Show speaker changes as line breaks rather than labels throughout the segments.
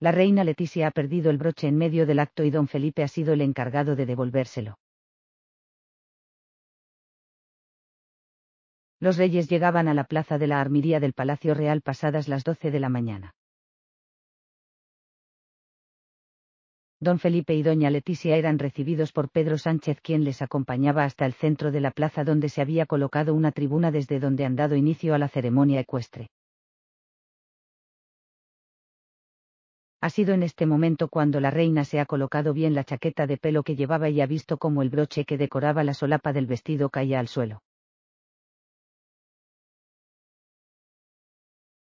La reina Leticia ha perdido el broche en medio del acto y don Felipe ha sido el encargado de devolvérselo. Los reyes llegaban a la plaza de la armiría del Palacio Real pasadas las doce de la mañana. Don Felipe y doña Leticia eran recibidos por Pedro Sánchez quien les acompañaba hasta el centro de la plaza donde se había colocado una tribuna desde donde han dado inicio a la ceremonia ecuestre. Ha sido en este momento cuando la reina se ha colocado bien la chaqueta de pelo que llevaba y ha visto cómo el broche que decoraba la solapa del vestido caía al suelo.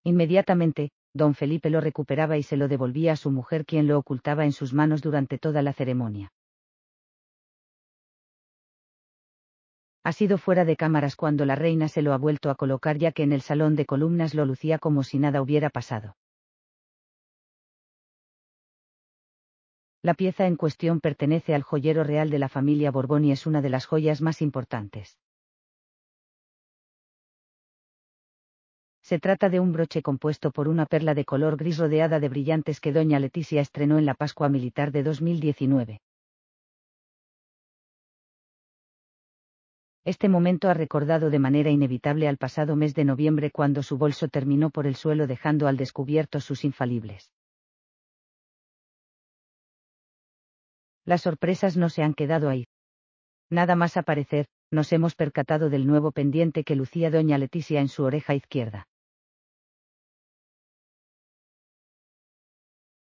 Inmediatamente, don Felipe lo recuperaba y se lo devolvía a su mujer quien lo ocultaba en sus manos durante toda la ceremonia. Ha sido fuera de cámaras cuando la reina se lo ha vuelto a colocar ya que en el salón de columnas lo lucía como si nada hubiera pasado. La pieza en cuestión pertenece al joyero real de la familia Borbón y es una de las joyas más importantes. Se trata de un broche compuesto por una perla de color gris rodeada de brillantes que doña Leticia estrenó en la Pascua Militar de 2019. Este momento ha recordado de manera inevitable al pasado mes de noviembre cuando su bolso terminó por el suelo dejando al descubierto sus infalibles Las sorpresas no se han quedado ahí. Nada más aparecer, nos hemos percatado del nuevo pendiente que lucía doña Leticia en su oreja izquierda.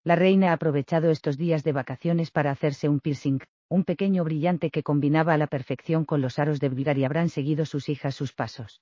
La reina ha aprovechado estos días de vacaciones para hacerse un piercing, un pequeño brillante que combinaba a la perfección con los aros de y habrán seguido sus hijas sus pasos.